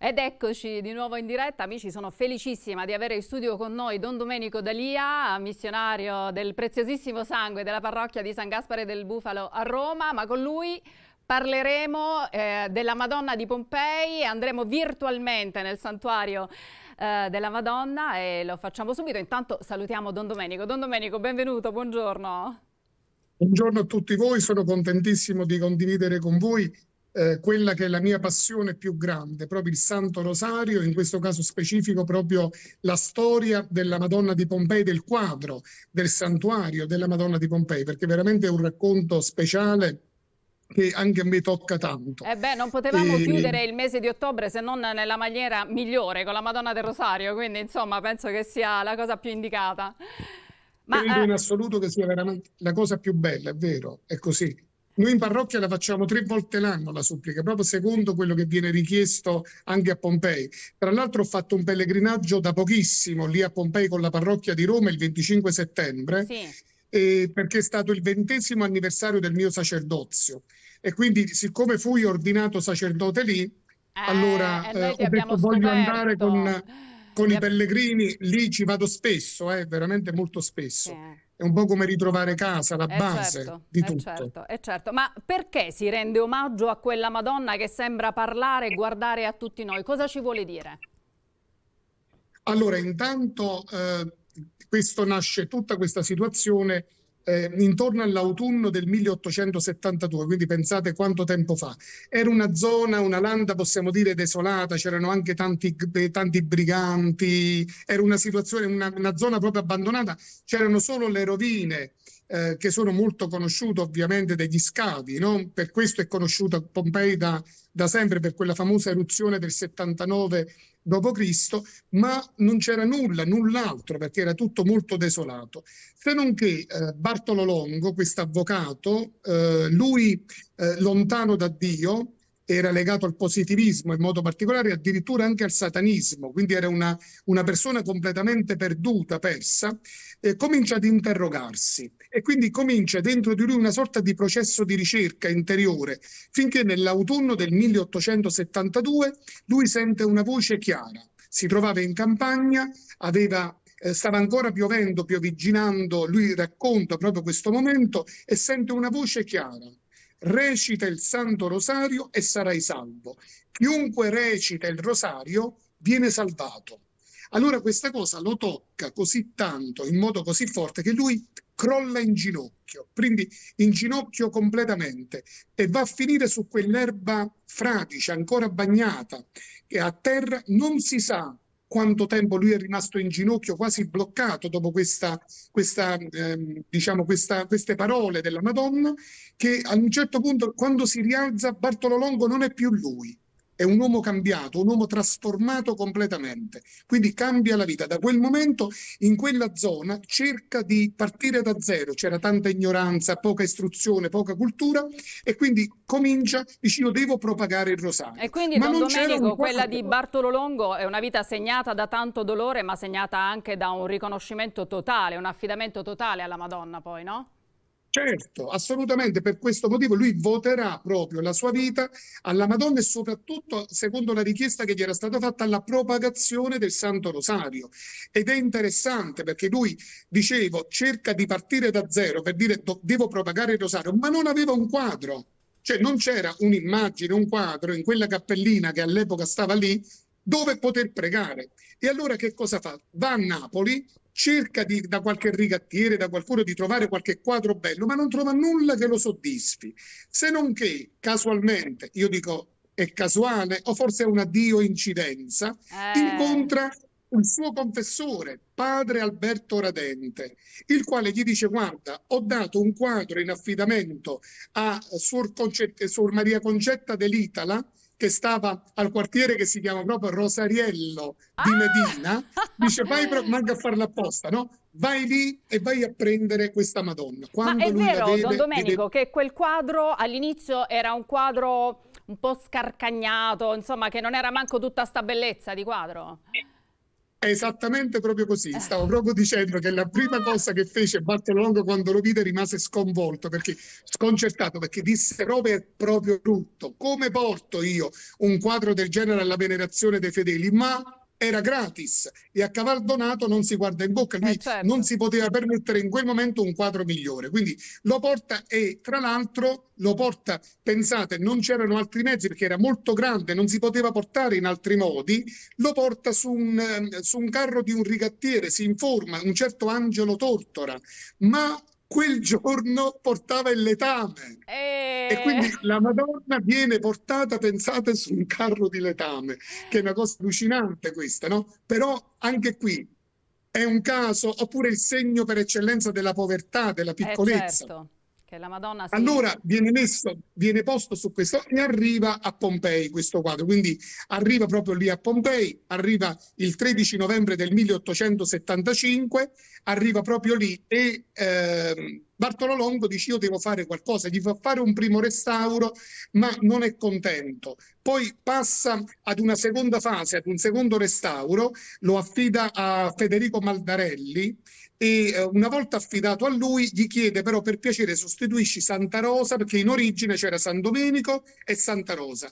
Ed eccoci di nuovo in diretta, amici, sono felicissima di avere in studio con noi Don Domenico Dalia, missionario del preziosissimo sangue della parrocchia di San Gaspare del Bufalo a Roma, ma con lui parleremo eh, della Madonna di Pompei e andremo virtualmente nel santuario eh, della Madonna e lo facciamo subito. Intanto salutiamo Don Domenico. Don Domenico, benvenuto, buongiorno. Buongiorno a tutti voi, sono contentissimo di condividere con voi eh, quella che è la mia passione più grande, proprio il Santo Rosario, in questo caso specifico proprio la storia della Madonna di Pompei, del quadro, del santuario della Madonna di Pompei, perché veramente è un racconto speciale che anche a me tocca tanto. E eh beh, non potevamo e... chiudere il mese di ottobre se non nella maniera migliore, con la Madonna del Rosario, quindi insomma penso che sia la cosa più indicata. Ma, Credo in eh, assoluto che sia veramente la cosa più bella, è vero, è così. Noi in parrocchia la facciamo tre volte l'anno la supplica, proprio secondo quello che viene richiesto anche a Pompei. Tra l'altro ho fatto un pellegrinaggio da pochissimo lì a Pompei con la parrocchia di Roma il 25 settembre. Sì. Eh, perché è stato il ventesimo anniversario del mio sacerdozio e quindi siccome fui ordinato sacerdote lì, eh, allora eh, eh ho detto voglio andare con, con i pellegrini, lì ci vado spesso, eh, veramente molto spesso è un po' come ritrovare casa, la eh, base certo, di eh, tutto. Eh certo, eh certo, ma perché si rende omaggio a quella Madonna che sembra parlare e guardare a tutti noi? Cosa ci vuole dire? Allora, intanto eh, questo nasce tutta questa situazione eh, intorno all'autunno del 1872, quindi pensate quanto tempo fa. Era una zona, una landa possiamo dire desolata, c'erano anche tanti, eh, tanti briganti, era una situazione, una, una zona proprio abbandonata, c'erano solo le rovine. Eh, che sono molto conosciute ovviamente degli scavi, no? per questo è conosciuta Pompei da, da sempre per quella famosa eruzione del 79 d.C., ma non c'era nulla, null'altro, perché era tutto molto desolato. Se non che eh, Bartolo Longo, questo avvocato, eh, lui eh, lontano da Dio, era legato al positivismo in modo particolare, addirittura anche al satanismo, quindi era una, una persona completamente perduta, persa, eh, comincia ad interrogarsi e quindi comincia dentro di lui una sorta di processo di ricerca interiore, finché nell'autunno del 1872 lui sente una voce chiara. Si trovava in campagna, aveva eh, stava ancora piovendo, piovigginando, lui racconta proprio questo momento e sente una voce chiara recita il Santo Rosario e sarai salvo. Chiunque recita il Rosario viene salvato. Allora questa cosa lo tocca così tanto, in modo così forte, che lui crolla in ginocchio, quindi in ginocchio completamente e va a finire su quell'erba fradicia, ancora bagnata, che a terra non si sa quanto tempo lui è rimasto in ginocchio, quasi bloccato dopo questa, questa, ehm, diciamo questa, queste parole della Madonna, che ad un certo punto, quando si rialza, Bartolo Longo non è più lui è un uomo cambiato, un uomo trasformato completamente. Quindi cambia la vita. Da quel momento in quella zona cerca di partire da zero. C'era tanta ignoranza, poca istruzione, poca cultura e quindi comincia, dice io devo propagare il rosario. E quindi ma Don Domenico, quella di Bartolo Longo è una vita segnata da tanto dolore ma segnata anche da un riconoscimento totale, un affidamento totale alla Madonna poi, no? Certo, assolutamente, per questo motivo lui voterà proprio la sua vita alla Madonna e soprattutto, secondo la richiesta che gli era stata fatta, alla propagazione del Santo Rosario. Ed è interessante perché lui, dicevo, cerca di partire da zero per dire devo propagare il Rosario, ma non aveva un quadro, cioè non c'era un'immagine, un quadro in quella cappellina che all'epoca stava lì dove poter pregare. E allora che cosa fa? Va a Napoli, cerca di, da qualche rigattiere, da qualcuno di trovare qualche quadro bello, ma non trova nulla che lo soddisfi. Se non che casualmente, io dico è casuale o forse è una dio incidenza, eh. incontra un suo confessore, padre Alberto Radente, il quale gli dice guarda, ho dato un quadro in affidamento a Suor, Concetta, Suor Maria Concetta dell'Itala, che stava al quartiere che si chiama proprio Rosariello di ah! Medina, dice vai, manca a farla apposta, no? Vai lì e vai a prendere questa Madonna. Quando Ma è vero, vede, Don Domenico, vede... che quel quadro all'inizio era un quadro un po' scarcagnato, insomma, che non era manco tutta sta bellezza di quadro. Eh. È esattamente proprio così. Eh. Stavo proprio dicendo che la prima ah. cosa che fece Bartolongo quando lo vide rimase sconvolto, perché sconcertato, perché disse Robert proprio tutto. Come porto io un quadro del genere alla venerazione dei fedeli? Ma era gratis e a Cavaldonato non si guarda in bocca, lui eh certo. non si poteva permettere in quel momento un quadro migliore. Quindi lo porta e tra l'altro lo porta, pensate, non c'erano altri mezzi perché era molto grande, non si poteva portare in altri modi, lo porta su un, ehm, su un carro di un rigattiere, si informa, un certo Angelo Tortora, ma quel giorno portava il letame. E... Eh. e... quindi la Madonna viene portata, pensate, su un carro di letame, che è una cosa allucinante questa, no? Però anche qui è un caso, oppure il segno per eccellenza della povertà, della eh, piccolezza. Eh certo. Che la Madonna si... Allora viene messo, viene posto su questo e arriva a Pompei questo quadro. Quindi arriva proprio lì a Pompei, arriva il 13 novembre del 1875, arriva proprio lì e eh, Bartolo Longo dice io devo fare qualcosa, gli fa fare un primo restauro, ma non è contento. Poi passa ad una seconda fase, ad un secondo restauro, lo affida a Federico Maldarelli e eh, una volta affidato a lui gli chiede però per piacere sostituisci Santa Rosa perché in origine c'era San Domenico e Santa Rosa.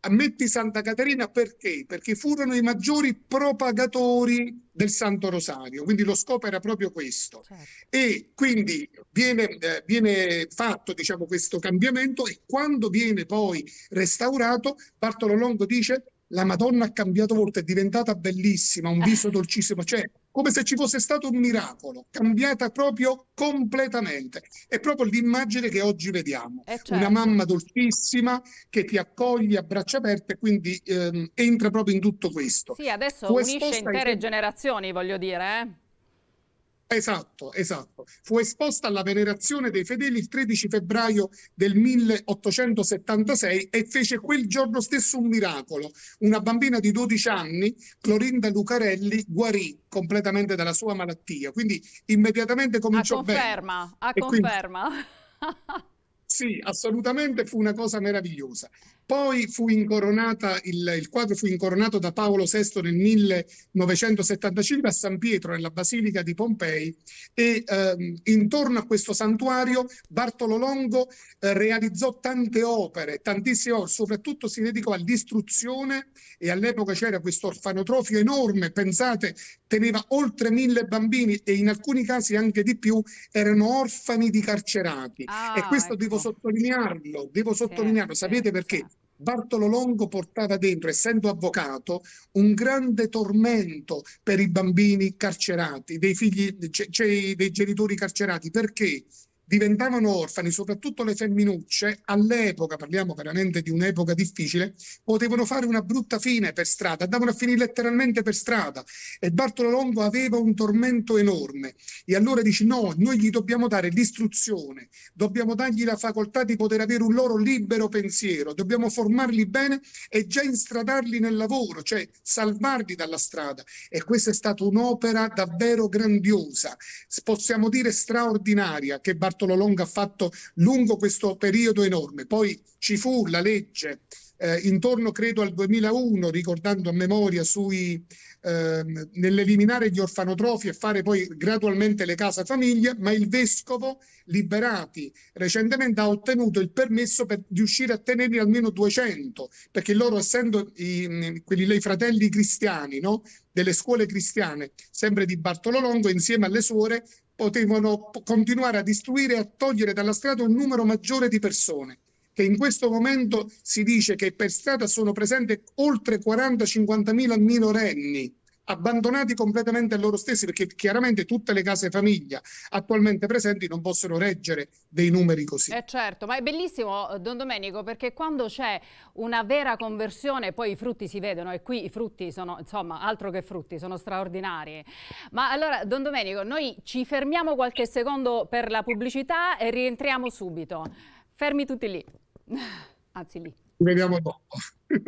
Ammetti Santa Caterina perché? Perché furono i maggiori propagatori del Santo Rosario, quindi lo scopo era proprio questo. Certo. E quindi viene, eh, viene fatto diciamo, questo cambiamento e quando viene poi restaurato, Bartolo Longo dice la Madonna ha cambiato volto, è diventata bellissima, un viso dolcissimo, cioè come se ci fosse stato un miracolo, cambiata proprio completamente. È proprio l'immagine che oggi vediamo, eh, certo. una mamma dolcissima che ti accoglie a braccia aperte, quindi ehm, entra proprio in tutto questo. Sì, adesso questo unisce intere in... generazioni, voglio dire. Eh? Esatto, esatto. Fu esposta alla venerazione dei fedeli il 13 febbraio del 1876 e fece quel giorno stesso un miracolo. Una bambina di 12 anni, Clorinda Lucarelli, guarì completamente dalla sua malattia. Quindi immediatamente cominciò a conferma, bene. A e conferma. sì, assolutamente fu una cosa meravigliosa. Poi fu incoronata, il, il quadro fu incoronato da Paolo VI nel 1975 a San Pietro, nella Basilica di Pompei, e eh, intorno a questo santuario Bartolo Longo eh, realizzò tante opere, tantissime opere, soprattutto si dedicò all'istruzione e all'epoca c'era questo orfanotrofio enorme, pensate, teneva oltre mille bambini e in alcuni casi anche di più erano orfani di carcerati. Ah, e questo ecco. devo sottolinearlo, devo sottolinearlo, certo, sapete certo. perché? Bartolo Longo portava dentro, essendo avvocato, un grande tormento per i bambini carcerati, dei figli, cioè, cioè dei genitori carcerati, perché diventavano orfani, soprattutto le femminucce, all'epoca, parliamo veramente di un'epoca difficile, potevano fare una brutta fine per strada, andavano a finire letteralmente per strada e Bartolo Longo aveva un tormento enorme e allora dice no, noi gli dobbiamo dare l'istruzione, dobbiamo dargli la facoltà di poter avere un loro libero pensiero, dobbiamo formarli bene e già instradarli nel lavoro, cioè salvarli dalla strada e questa è stata un'opera davvero grandiosa, possiamo dire straordinaria che Bartolo Bartolo Longo ha fatto lungo questo periodo enorme. Poi ci fu la legge eh, intorno credo al 2001, ricordando a memoria, sui, eh, nell'eliminare gli orfanotrofi e fare poi gradualmente le case famiglia, ma il vescovo Liberati recentemente ha ottenuto il permesso per riuscire a tenerli almeno 200, perché loro essendo i, quelli lei fratelli cristiani, no? delle scuole cristiane, sempre di Bartolo Longo, insieme alle suore, potevano continuare a istruire e a togliere dalla strada un numero maggiore di persone che in questo momento si dice che per strada sono presenti oltre 40-50 mila minorenni abbandonati completamente a loro stessi perché chiaramente tutte le case famiglia attualmente presenti non possono reggere dei numeri così. Eh certo, ma è bellissimo eh, Don Domenico perché quando c'è una vera conversione poi i frutti si vedono e qui i frutti sono insomma altro che frutti, sono straordinari. Ma allora Don Domenico noi ci fermiamo qualche secondo per la pubblicità e rientriamo subito. Fermi tutti lì. Anzi, lì. vediamo dopo.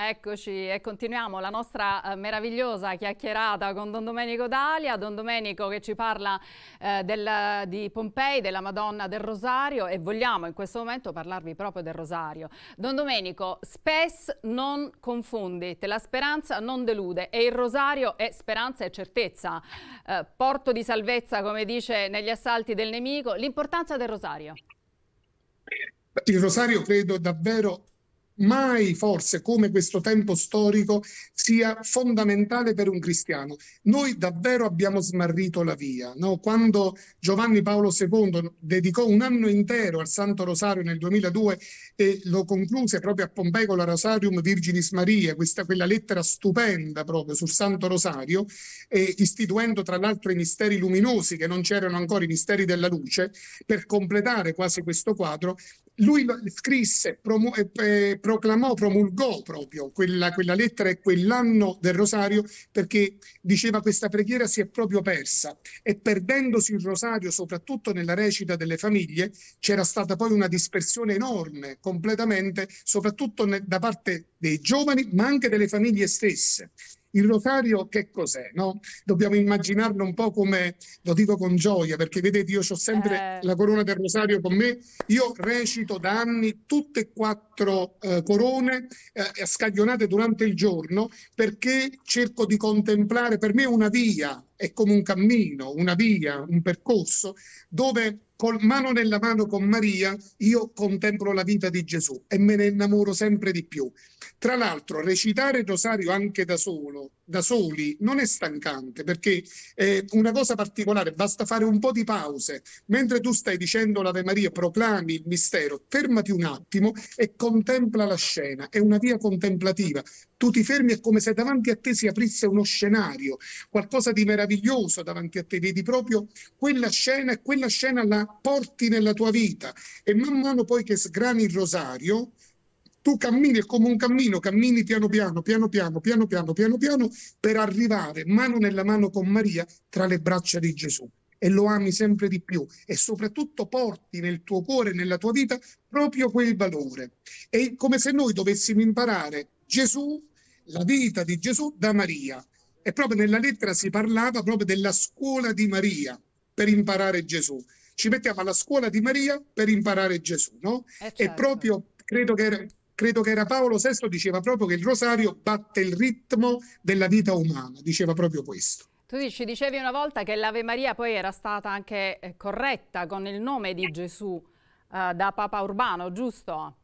Eccoci e continuiamo la nostra eh, meravigliosa chiacchierata con Don Domenico Dalia, Don Domenico che ci parla eh, del, di Pompei, della Madonna del Rosario e vogliamo in questo momento parlarvi proprio del Rosario. Don Domenico, spes non confondit, la speranza non delude e il Rosario è speranza e certezza, eh, porto di salvezza come dice negli assalti del nemico, l'importanza del Rosario. Il Rosario credo davvero mai forse come questo tempo storico sia fondamentale per un cristiano. Noi davvero abbiamo smarrito la via. No? Quando Giovanni Paolo II dedicò un anno intero al Santo Rosario nel 2002 e lo concluse proprio a Pompei con la Rosarium Virginis Maria, questa, quella lettera stupenda proprio sul Santo Rosario, eh, istituendo tra l'altro i misteri luminosi che non c'erano ancora, i misteri della luce, per completare quasi questo quadro, lui scrisse, promu- eh, proclamò, promulgò proprio quella, quella, lettera e quell'anno del rosario perché diceva questa preghiera si è proprio persa e perdendosi il rosario soprattutto nella recita delle famiglie c'era stata poi una dispersione enorme completamente soprattutto ne- da parte dei giovani ma anche delle famiglie stesse. Il rosario che cos'è? No? Dobbiamo immaginarlo un po' come, lo dico con gioia, perché vedete io ho sempre eh... la corona del rosario con me, io recito da anni tutte e quattro eh, corone eh, scaglionate durante il giorno perché cerco di contemplare, per me è una via, è come un cammino, una via, un percorso dove col mano nella mano con Maria io contemplo la vita di Gesù e me ne innamoro sempre di più. Tra l'altro recitare il rosario anche da solo, da soli, non è stancante perché è una cosa particolare, basta fare un po' di pause, mentre tu stai dicendo l'Ave Maria, proclami il mistero, fermati un attimo e contempla la scena, è una via contemplativa, tu ti fermi è come se davanti a te si aprisse uno scenario, qualcosa di meraviglioso davanti a te, vedi proprio quella scena e quella scena la porti nella tua vita e man mano poi che sgrani il rosario, tu cammini è come un cammino, cammini piano piano, piano piano, piano piano, piano piano, per arrivare mano nella mano con Maria tra le braccia di Gesù e lo ami sempre di più e soprattutto porti nel tuo cuore, nella tua vita, proprio quel valore. È come se noi dovessimo imparare Gesù, la vita di Gesù da Maria. E proprio nella lettera si parlava proprio della scuola di Maria per imparare Gesù. Ci mettiamo alla scuola di Maria per imparare Gesù, no? Eh certo. E proprio, credo che era, credo che era Paolo VI, diceva proprio che il rosario batte il ritmo della vita umana, diceva proprio questo. Tu ci dicevi una volta che l'Ave Maria poi era stata anche eh, corretta con il nome di Gesù eh, da Papa Urbano, giusto?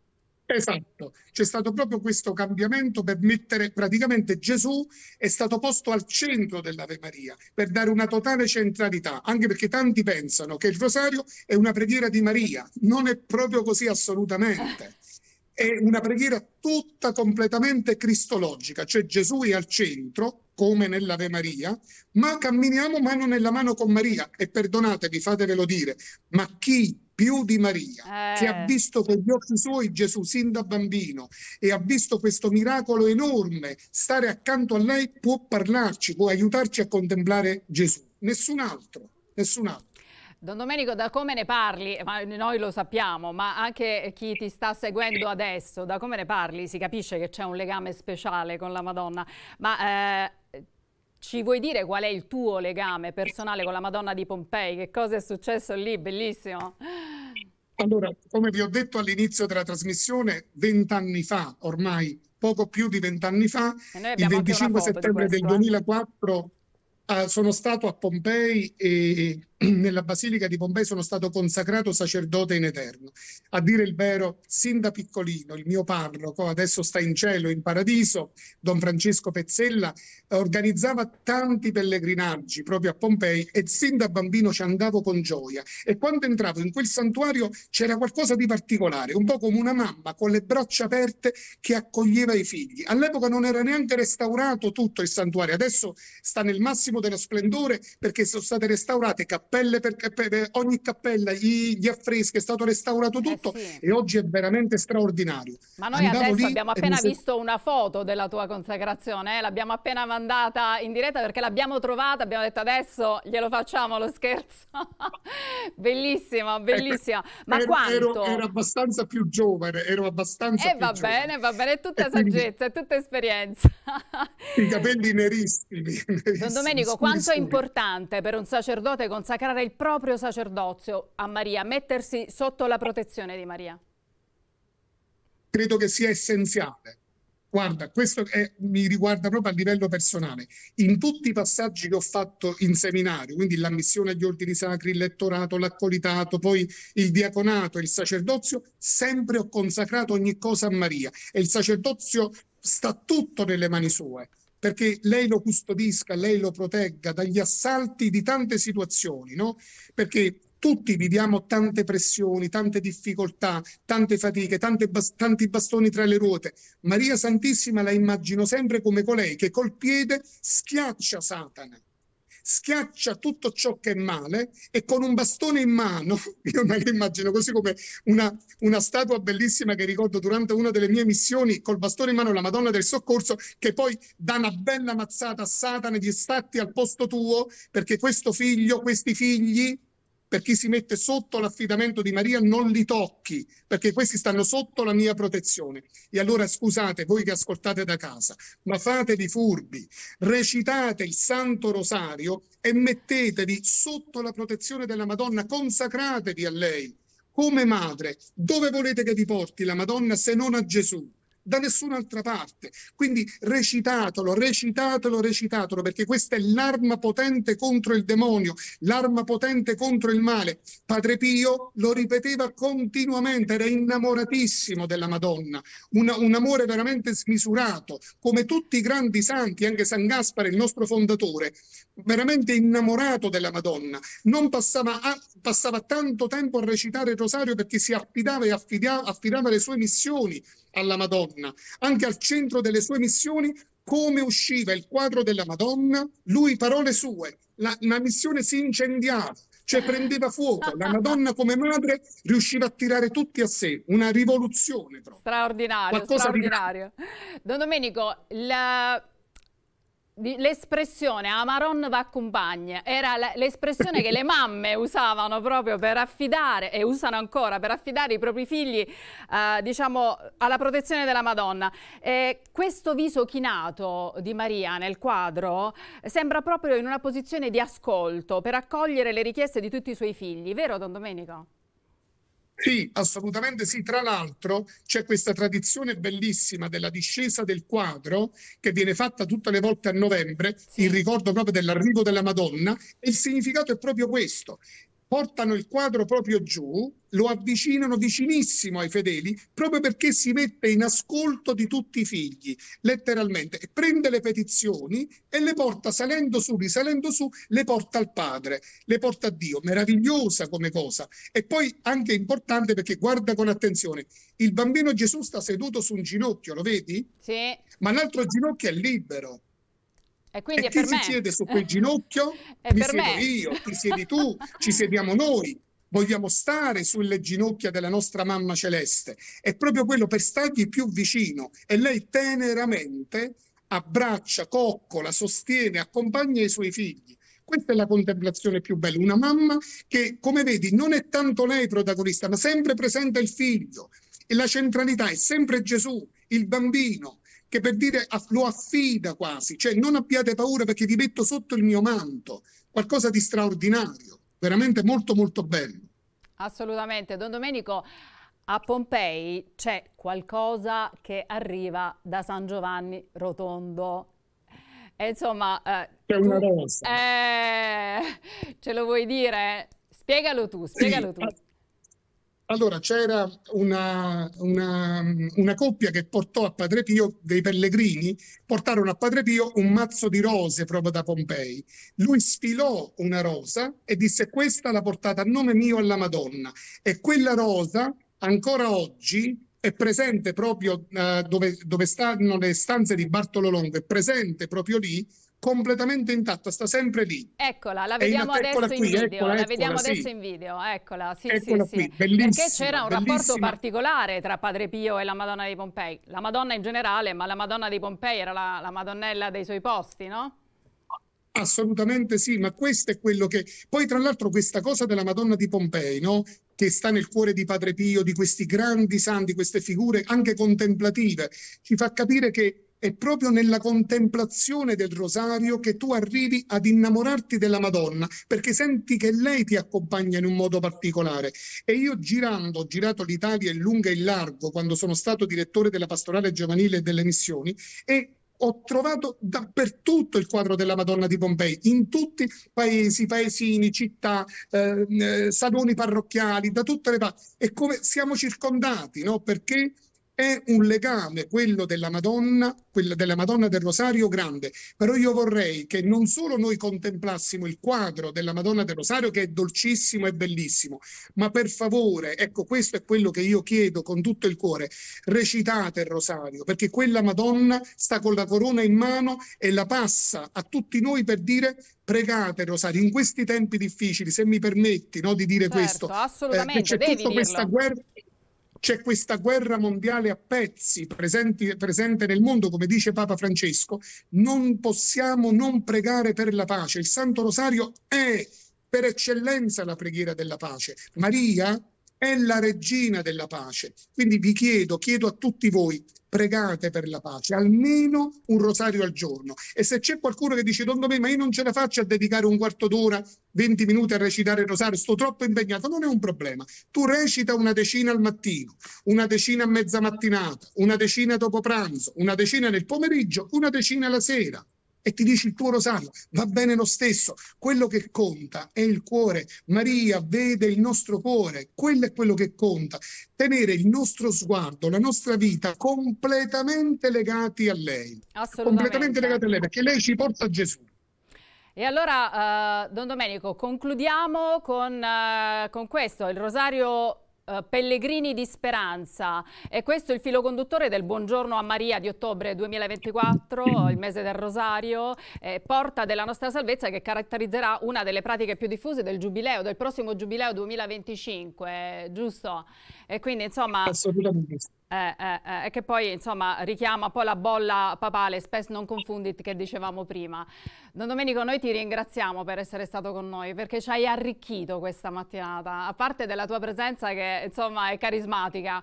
Esatto, c'è stato proprio questo cambiamento per mettere praticamente Gesù è stato posto al centro dell'Ave Maria, per dare una totale centralità, anche perché tanti pensano che il rosario è una preghiera di Maria, non è proprio così assolutamente è una preghiera tutta completamente cristologica, cioè Gesù è al centro, come nell'Ave Maria, ma camminiamo mano nella mano con Maria e perdonatevi, fatevelo dire, ma chi più di Maria, eh. che ha visto con gli occhi suoi Gesù sin da bambino e ha visto questo miracolo enorme, stare accanto a lei può parlarci, può aiutarci a contemplare Gesù, nessun altro, nessun altro. Don Domenico, da come ne parli, ma noi lo sappiamo, ma anche chi ti sta seguendo adesso, da come ne parli si capisce che c'è un legame speciale con la Madonna, ma eh, ci vuoi dire qual è il tuo legame personale con la Madonna di Pompei? Che cosa è successo lì? Bellissimo. Allora, come vi ho detto all'inizio della trasmissione, vent'anni fa, ormai poco più di vent'anni fa, il 25 settembre questo, del 2004 eh? Eh, sono stato a Pompei e nella Basilica di Pompei sono stato consacrato sacerdote in eterno. A dire il vero, sin da piccolino il mio parroco, adesso sta in cielo, in paradiso, don Francesco Pezzella, organizzava tanti pellegrinaggi proprio a Pompei e sin da bambino ci andavo con gioia. E quando entravo in quel santuario c'era qualcosa di particolare, un po' come una mamma con le braccia aperte che accoglieva i figli. All'epoca non era neanche restaurato tutto il santuario, adesso sta nel massimo dello splendore perché sono state restaurate cappelle cappelle per, per ogni cappella, i, gli affreschi, è stato restaurato eh tutto eh sì. e oggi è veramente straordinario. Ma noi Andavo adesso abbiamo appena mi... visto una foto della tua consacrazione, eh? l'abbiamo appena mandata in diretta perché l'abbiamo trovata, abbiamo detto adesso glielo facciamo lo scherzo. bellissima, bellissima. Ecco, Ma ero, quanto? Ero, ero, abbastanza più giovane, ero abbastanza E eh, va giovane. bene, va bene, è tutta e saggezza, quindi... è tutta esperienza. I capelli nerissimi. nerissimi Don Domenico, quanto è importante per un sacerdote consacrato consacrare il proprio sacerdozio a Maria, mettersi sotto la protezione di Maria? Credo che sia essenziale. Guarda, questo è, mi riguarda proprio a livello personale. In tutti i passaggi che ho fatto in seminario, quindi l'ammissione agli ordini sacri, il lettorato, l'accolitato, poi il diaconato, il sacerdozio, sempre ho consacrato ogni cosa a Maria e il sacerdozio sta tutto nelle mani sue perché lei lo custodisca, lei lo protegga dagli assalti di tante situazioni, no? Perché tutti viviamo tante pressioni, tante difficoltà, tante fatiche, tante bas- tanti bastoni tra le ruote. Maria Santissima la immagino sempre come colei che col piede schiaccia Satana schiaccia tutto ciò che è male e con un bastone in mano, io magari immagino così come una, una statua bellissima che ricordo durante una delle mie missioni, col bastone in mano la Madonna del Soccorso, che poi dà una bella mazzata a Satana, e gli statti al posto tuo, perché questo figlio, questi figli per chi si mette sotto l'affidamento di Maria non li tocchi, perché questi stanno sotto la mia protezione. E allora scusate voi che ascoltate da casa, ma fatevi furbi, recitate il Santo Rosario e mettetevi sotto la protezione della Madonna, consacratevi a lei come madre. Dove volete che vi porti la Madonna se non a Gesù? da nessun'altra parte. Quindi recitatelo, recitatelo, recitatelo, perché questa è l'arma potente contro il demonio, l'arma potente contro il male. Padre Pio lo ripeteva continuamente, era innamoratissimo della Madonna, un, un amore veramente smisurato, come tutti i grandi santi, anche San Gaspare, il nostro fondatore, veramente innamorato della Madonna. Non passava, a, passava tanto tempo a recitare il rosario perché si affidava e affidava, affidava le sue missioni alla Madonna. Anche al centro delle sue missioni, come usciva il quadro della Madonna, lui parole sue, la, la missione si incendiava, cioè prendeva fuoco. La Madonna come madre riusciva a tirare tutti a sé, una rivoluzione proprio. Straordinario, Qualcosa straordinario. Di... Don Domenico, la... L'espressione Amaron va compagne era l'espressione che le mamme usavano proprio per affidare e usano ancora per affidare i propri figli eh, diciamo alla protezione della Madonna. E questo viso chinato di Maria nel quadro sembra proprio in una posizione di ascolto per accogliere le richieste di tutti i suoi figli, vero Don Domenico? Sì, assolutamente sì. Tra l'altro c'è questa tradizione bellissima della discesa del quadro che viene fatta tutte le volte a novembre sì. in ricordo proprio dell'arrivo della Madonna e il significato è proprio questo portano il quadro proprio giù, lo avvicinano vicinissimo ai fedeli, proprio perché si mette in ascolto di tutti i figli, letteralmente, prende le petizioni e le porta salendo su, risalendo su, le porta al Padre, le porta a Dio. Meravigliosa come cosa. E poi anche importante perché guarda con attenzione, il bambino Gesù sta seduto su un ginocchio, lo vedi? Sì. Ma l'altro ginocchio è libero. E, quindi e chi si me. siede su quel ginocchio? mi siedo me. io, ti siedi tu, ci sediamo noi. Vogliamo stare sulle ginocchia della nostra mamma celeste. È proprio quello per stargli più vicino. E lei teneramente abbraccia, coccola, sostiene, accompagna i suoi figli. Questa è la contemplazione più bella. Una mamma che, come vedi, non è tanto lei protagonista, ma sempre presenta il figlio. E la centralità è sempre Gesù, il bambino, che per dire lo affida quasi, cioè non abbiate paura perché vi metto sotto il mio manto, qualcosa di straordinario, veramente molto molto bello. Assolutamente, Don Domenico, a Pompei c'è qualcosa che arriva da San Giovanni Rotondo. E insomma, eh, c'è una rosa. Eh, ce lo vuoi dire? Spiegalo tu, spiegalo sì. tu. Allora c'era una, una, una, coppia che portò a Padre Pio dei pellegrini, portarono a Padre Pio un mazzo di rose proprio da Pompei. Lui sfilò una rosa e disse questa l'ha portata a nome mio alla Madonna e quella rosa ancora oggi è presente proprio uh, dove, dove stanno le stanze di Bartolo Longo, è presente proprio lì completamente intatta, sta sempre lì. Eccola, la vediamo in, adesso qui, in video, eccola, la eccola, vediamo sì. in video, eccola, sì, eccola sì, Perché c'era un rapporto particolare tra Padre Pio e la Madonna di Pompei, la Madonna in generale, ma la Madonna di Pompei era la, la Madonnella dei suoi posti, no? Assolutamente sì, ma questo è quello che... Poi tra l'altro questa cosa della Madonna di Pompei, no? che sta nel cuore di Padre Pio, di questi grandi santi, queste figure anche contemplative, ci fa capire che è proprio nella contemplazione del rosario che tu arrivi ad innamorarti della Madonna, perché senti che lei ti accompagna in un modo particolare. E io girando, ho girato l'Italia in lungo e in largo quando sono stato direttore della pastorale giovanile e delle missioni e ho trovato dappertutto il quadro della Madonna di Pompei, in tutti i paesi, paesini, città, ehm, eh, saloni parrocchiali, da tutte le parti. E come siamo circondati, no? Perché è un legame, quello della Madonna, quello della Madonna del Rosario grande, però io vorrei che non solo noi contemplassimo il quadro della Madonna del Rosario che è dolcissimo e bellissimo, ma per favore, ecco questo è quello che io chiedo con tutto il cuore, recitate il Rosario, perché quella Madonna sta con la corona in mano e la passa a tutti noi per dire pregate Rosario in questi tempi difficili, se mi permetti no, di dire certo, questo, eh, assolutamente, eh, c'è tutta dirlo. questa guerra c'è questa guerra mondiale a pezzi presenti, presente nel mondo, come dice Papa Francesco. Non possiamo non pregare per la pace. Il Santo Rosario è per eccellenza la preghiera della pace. Maria, è la regina della pace. Quindi vi chiedo, chiedo a tutti voi, pregate per la pace, almeno un rosario al giorno. E se c'è qualcuno che dice, secondo me, ma io non ce la faccio a dedicare un quarto d'ora, 20 minuti a recitare il rosario, sto troppo impegnato, non è un problema. Tu recita una decina al mattino, una decina a mezza mattinata, una decina dopo pranzo, una decina nel pomeriggio, una decina la sera e ti dici il tuo rosario, va bene lo stesso, quello che conta è il cuore. Maria vede il nostro cuore, quello è quello che conta. Tenere il nostro sguardo, la nostra vita completamente legati a lei. Completamente legati a lei, perché lei ci porta a Gesù. E allora, uh, Don Domenico, concludiamo con, uh, con questo. Il rosario eh, Pellegrini di Speranza. E questo è il filo conduttore del Buongiorno a Maria di ottobre 2024, il mese del Rosario, eh, porta della nostra salvezza che caratterizzerà una delle pratiche più diffuse del giubileo, del prossimo giubileo 2025, giusto? E quindi insomma... Assolutamente. Eh, eh, eh, che poi insomma richiama poi la bolla papale, spes non confundit che dicevamo prima. Don Domenico, noi ti ringraziamo per essere stato con noi perché ci hai arricchito questa mattinata, a parte della tua presenza che insomma è carismatica.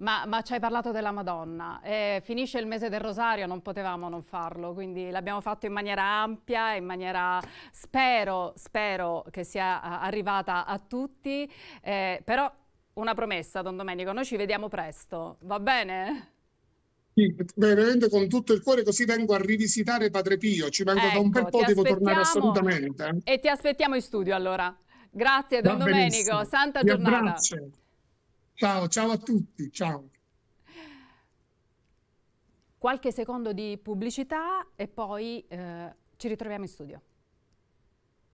Ma, ma ci hai parlato della Madonna, finisce il mese del Rosario, non potevamo non farlo, quindi l'abbiamo fatto in maniera ampia, in maniera, spero, spero che sia arrivata a tutti, eh, però una promessa, Don Domenico, noi ci vediamo presto, va bene? Sì, veramente con tutto il cuore, così vengo a rivisitare Padre Pio, ci vengo ecco, da un bel ecco, po', devo tornare assolutamente. Eh. E ti aspettiamo in studio allora. Grazie Don Domenico, santa Mi giornata. Grazie. Ciao, ciao a tutti, ciao. Qualche secondo di pubblicità e poi eh, ci ritroviamo in studio.